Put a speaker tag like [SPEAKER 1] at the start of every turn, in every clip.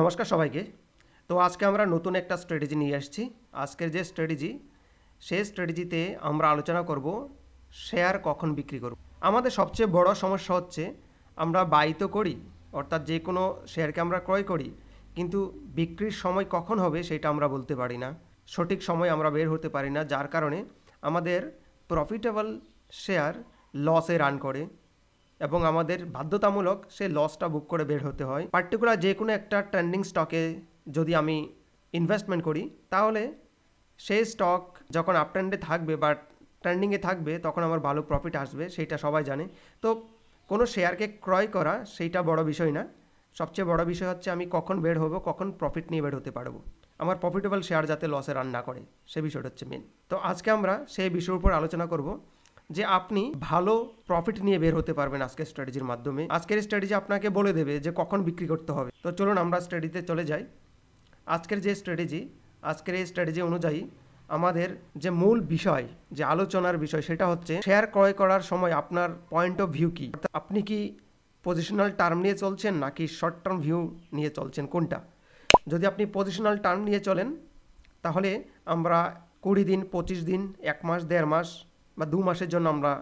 [SPEAKER 1] নমস্কার সবাইকে তো আজকে আমরা নতুন একটা স্ট্র্যাটেজি নিয়ে আসছি আজকের যে স্ট্র্যাটেজি সেই স্ট্র্যাটেজিতে আমরা আলোচনা করব শেয়ার কখন বিক্রি করব আমাদের সবচেয়ে বড় সমস্যা হচ্ছে আমরা বাই তো করি অর্থাৎ যে কোনো শেয়ারকে আমরা ক্রয় করি কিন্তু বিক্রির সময় কখন হবে সেটা আমরা বলতে পারি না সঠিক সময় আমরা বের হতে পারি না যার কারণে আমাদের প্রফিটেবল শেয়ার লসে রান করে এবং আমাদের বাধ্যতামূলক সে লসটা বুক করে বের হতে হয় পার্টিকুলার যে কোনো একটা ট্রেন্ডিং স্টকে যদি আমি ইনভেস্টমেন্ট করি তাহলে সেই স্টক যখন আপ ট্রেন্ডে থাকবে বা ট্রেন্ডিংয়ে থাকবে তখন আমার ভালো প্রফিট আসবে সেইটা সবাই জানে তো কোনো শেয়ারকে ক্রয় করা সেইটা বড় বিষয় না সবচেয়ে বড় বিষয় হচ্ছে আমি কখন বের হবো কখন প্রফিট নিয়ে বের হতে পারবো আমার প্রফিটেবল শেয়ার যাতে লসে রান না করে সে বিষয়টা হচ্ছে মেন তো আজকে আমরা সেই বিষয়ের উপর আলোচনা করব যে আপনি ভালো প্রফিট নিয়ে বের হতে পারবেন আজকের স্ট্র্যাটেজির মাধ্যমে আজকের স্ট্র্যাটেজি আপনাকে বলে দেবে যে কখন বিক্রি করতে হবে তো চলুন আমরা স্ট্র্যাটেজিতে চলে যাই আজকের যে স্ট্র্যাটেজি আজকের এই স্ট্র্যাটেজি অনুযায়ী আমাদের যে মূল বিষয় যে আলোচনার বিষয় সেটা হচ্ছে শেয়ার ক্রয় করার সময় আপনার পয়েন্ট অফ ভিউ কী আপনি কি পজিশনাল টার্ম নিয়ে চলছেন নাকি শর্ট টার্ম ভিউ নিয়ে চলছেন কোনটা যদি আপনি পজিশনাল টার্ম নিয়ে চলেন তাহলে আমরা কুড়ি দিন পঁচিশ দিন এক মাস দেড় মাস বা দু মাসের জন্য আমরা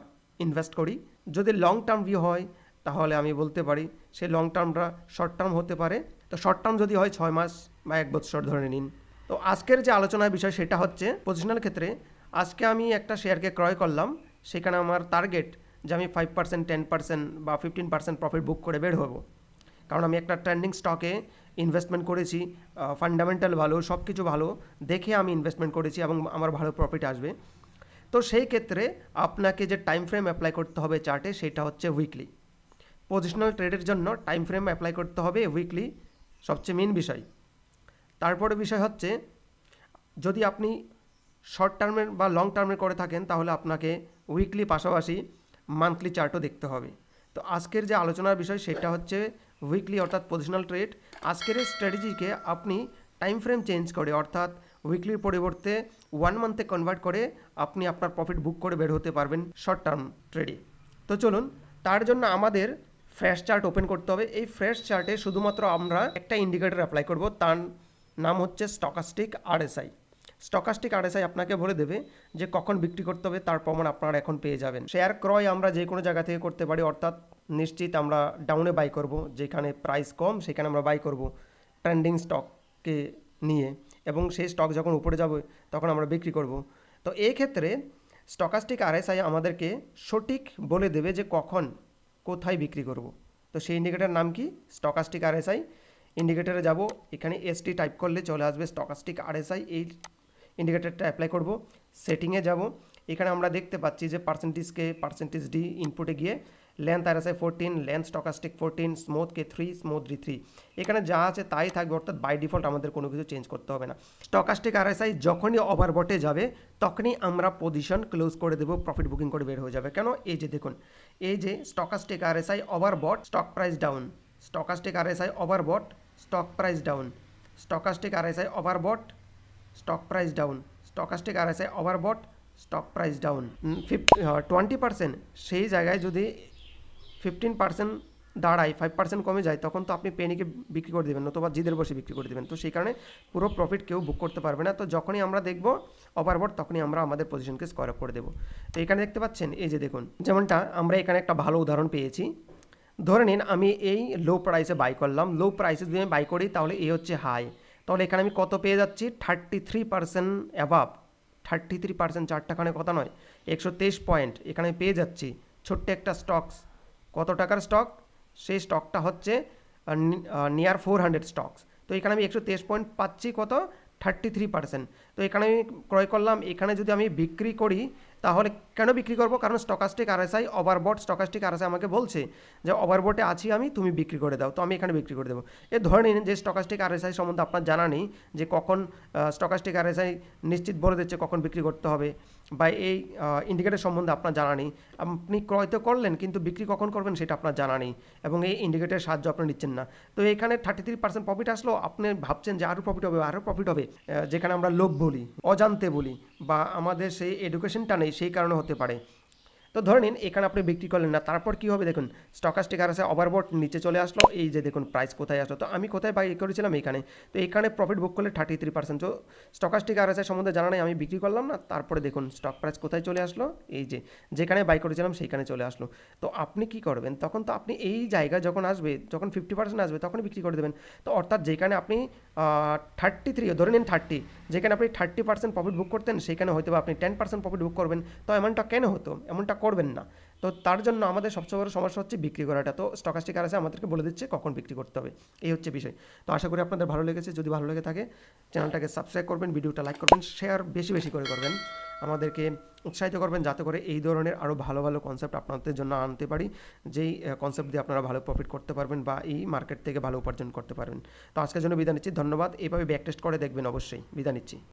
[SPEAKER 1] ইনভেস্ট করি যদি লং টার্ম ভিউ হয় তাহলে আমি বলতে পারি সেই লং টার্মটা শর্ট টার্ম হতে পারে তো শর্ট টার্ম যদি হয় ছয় মাস বা এক বছর ধরে নিন তো আজকের যে আলোচনার বিষয় সেটা হচ্ছে পজিশনাল ক্ষেত্রে আজকে আমি একটা শেয়ারকে ক্রয় করলাম সেখানে আমার টার্গেট যে আমি ফাইভ পার্সেন্ট টেন পার্সেন্ট বা ফিফটিন পার্সেন্ট প্রফিট বুক করে বের হবো কারণ আমি একটা ট্রেন্ডিং স্টকে ইনভেস্টমেন্ট করেছি ফান্ডামেন্টাল ভালো সব কিছু ভালো দেখে আমি ইনভেস্টমেন্ট করেছি এবং আমার ভালো প্রফিট আসবে তো সেই ক্ষেত্রে আপনাকে যে টাইম ফ্রেম অ্যাপ্লাই করতে হবে চার্টে সেটা হচ্ছে উইকলি পজিশনাল ট্রেডের জন্য টাইম ফ্রেম অ্যাপ্লাই করতে হবে উইকলি সবচেয়ে মেন বিষয় তারপরে বিষয় হচ্ছে যদি আপনি শর্ট টার্মের বা লং টার্মের করে থাকেন তাহলে আপনাকে উইকলি পাশাপাশি মান্থলি চার্টও দেখতে হবে তো আজকের যে আলোচনার বিষয় সেটা হচ্ছে উইকলি অর্থাৎ পজিশনাল ট্রেড আজকের স্ট্র্যাটেজিকে আপনি টাইম ফ্রেম চেঞ্জ করে অর্থাৎ উইকলির পরিবর্তে ওয়ান মান্থে কনভার্ট করে আপনি আপনার প্রফিট বুক করে বের হতে পারবেন শর্ট টার্ম ট্রেডে তো চলুন তার জন্য আমাদের ফ্রেশ চার্ট ওপেন করতে হবে এই ফ্রেশ চার্টে শুধুমাত্র আমরা একটা ইন্ডিকেটর অ্যাপ্লাই করব তার নাম হচ্ছে স্টকাস্টিক আরএসআই স্টকাস্টিক আরএসআই আপনাকে বলে দেবে যে কখন বিক্রি করতে হবে তার প্রমাণ আপনারা এখন পেয়ে যাবেন শেয়ার ক্রয় আমরা যে কোনো জায়গা থেকে করতে পারি অর্থাৎ নিশ্চিত আমরা ডাউনে বাই করব যেখানে প্রাইস কম সেখানে আমরা বাই করব ট্রেন্ডিং স্টককে নিয়ে এবং সেই স্টক যখন উপরে যাবে তখন আমরা বিক্রি করব তো এই ক্ষেত্রে স্টকাস্টিক আরএসআই আমাদেরকে সঠিক বলে দেবে যে কখন কোথায় বিক্রি করব তো সেই ইন্ডিকেটার নাম কি স্টকাস্টিক আরএসআই ইন্ডিকেটারে যাব এখানে এসটি টাইপ করলে চলে আসবে স্টকাস্টিক আরএসআই এই ইন্ডিকেটারটা অ্যাপ্লাই করব সেটিংয়ে যাব এখানে আমরা দেখতে পাচ্ছি যে পার্সেন্টেজকে পার্সেন্টেজ ডি ইনপুটে গিয়ে লেন্থ আর আছে fourteen length stochastic fourteen smooth K three smooth D three এখানে যা আছে তাই থাকবে অর্থাৎ বাই ডিফল্ট আমাদের কোনো কিছু চেঞ্জ করতে হবে না স্টকাস্টিক আর এস আই যখনই ওভারবটে যাবে তখনই আমরা পজিশন ক্লোজ করে দেবো প্রফিট বুকিং করে বের হয়ে যাবে কেন এই যে দেখুন এই যে stochastic R S I overbought stock price down stochastic R S I overbought stock price down stochastic R S I overbought stock price down stochastic R S I overbought stock price down fifty twenty percent সেই জায়গায় যদি fifteen percent দাঁড়ায় five percent কমে যায় তখন তো আপনি পেনিকে বিক্রি করে দেবেন নতুবা জিদের বসে বিক্রি করে দেবেন তো সেই কারণে পুরো প্রফিট কেউ বুক করতে পারবে না তো যখনই আমরা দেখব ওভারবোর্ড তখনই আমরা আমাদের পজিশনকে স্কোয়ার আপ করে দেবো তো এখানে দেখতে পাচ্ছেন এই যে দেখুন যেমনটা আমরা এখানে একটা ভালো উদাহরণ পেয়েছি ধরে নিন আমি এই লো প্রাইসে বাই করলাম লো প্রাইসে যদি আমি বাই করি তাহলে এই হচ্ছে হাই তাহলে এখানে আমি কত পেয়ে যাচ্ছি thirty three percent above thirty three percent চারটাখানে কথা নয় একশো তেইশ পয়েন্ট এখানে পেয়ে যাচ্ছি ছোট্ট একটা স্টকস কত টাকার স্টক সেই স্টকটা হচ্ছে নিয়ার ফোর হান্ড্রেড স্টকস তো এখানে আমি একশো তেইশ পয়েন্ট পাচ্ছি কত থার্টি থ্রি পার্সেন্ট তো এখানে আমি ক্রয় করলাম এখানে যদি আমি বিক্রি করি তাহলে কেন বিক্রি করব কারণ স্টকাস্টিক আর আরএসআই ওভারবোর্ড স্টকাস্টিক আরএসআই আমাকে বলছে যে ওভারবোর্ডে আছি আমি তুমি বিক্রি করে দাও তো আমি এখানে বিক্রি করে দেবো এ ধরে নিন যে স্টকাস্টিক আর এসআই সম্বন্ধে আপনার জানা নেই যে কখন স্টকাস্টিক আর এসআই নিশ্চিত বলে দিচ্ছে কখন বিক্রি করতে হবে বা এই ইন্ডিকেটার সম্বন্ধে আপনার জানা নেই আপনি ক্রয় তো করলেন কিন্তু বিক্রি কখন করবেন সেটা আপনার জানা নেই এবং এই ইন্ডিকেটারের সাহায্য আপনি নিচ্ছেন না তো এখানে থার্টি থ্রি পার্সেন্ট প্রফিট আসলো আপনি ভাবছেন যে আরও প্রফিট হবে আরও প্রফিট হবে যেখানে আমরা লোভ বলি অজান্তে বলি বা আমাদের সেই এডুকেশনটা নেই সেই কারণে হতে পারে তো ধরে নিন এখানে আপনি বিক্রি করলেন না তারপর কি হবে দেখুন স্টকাস্টিক আর আছে ওভারবোর্ড নিচে চলে আসলো এই যে দেখুন প্রাইস কোথায় আসলো তো আমি কোথায় বাই করেছিলাম এখানে তো এখানে প্রফিট বুক করলে থার্টি থ্রি পার্সেন্ট তো স্টকাস্টিক আর আছে সম্বন্ধে জানা নেই আমি বিক্রি করলাম না তারপরে দেখুন স্টক প্রাইস কোথায় চলে আসলো এই যে যেখানে বাই করেছিলাম সেইখানে চলে আসলো তো আপনি কি করবেন তখন তো আপনি এই জায়গা যখন আসবে যখন ফিফটি পার্সেন্ট আসবে তখন বিক্রি করে দেবেন তো অর্থাৎ যেখানে আপনি থার্টি থ্রি ধরে নিন থার্টি যেখানে আপনি থার্টি পার্সেন্ট প্রফিট বুক করতেন সেখানে হয়তো আপনি টেন পার্সেন্ট প্রফিট বুক করবেন তো এমনটা কেন হতো এমনটা করবেন না তো তার জন্য আমাদের সবচেয়ে বড় সমস্যা হচ্ছে বিক্রি করাটা তো স্টকাস্টিক আর আছে আমাদেরকে বলে দিচ্ছে কখন বিক্রি করতে হবে এই হচ্ছে বিষয় তো আশা করি আপনাদের ভালো লেগেছে যদি ভালো লেগে থাকে চ্যানেলটাকে সাবস্ক্রাইব করবেন ভিডিওটা লাইক করবেন শেয়ার বেশি বেশি করে করবেন আমাদেরকে উৎসাহিত করবেন যাতে করে এই ধরনের আরও ভালো ভালো কনসেপ্ট আপনাদের জন্য আনতে পারি যেই কনসেপ্ট দিয়ে আপনারা ভালো প্রফিট করতে পারবেন বা এই মার্কেট থেকে ভালো উপার্জন করতে পারবেন তো আজকের জন্য বিদায় নিচ্ছি ধন্যবাদ এইভাবে ব্যাক টেস্ট করে দেখবেন অবশ্যই বিদায় নিচ্ছি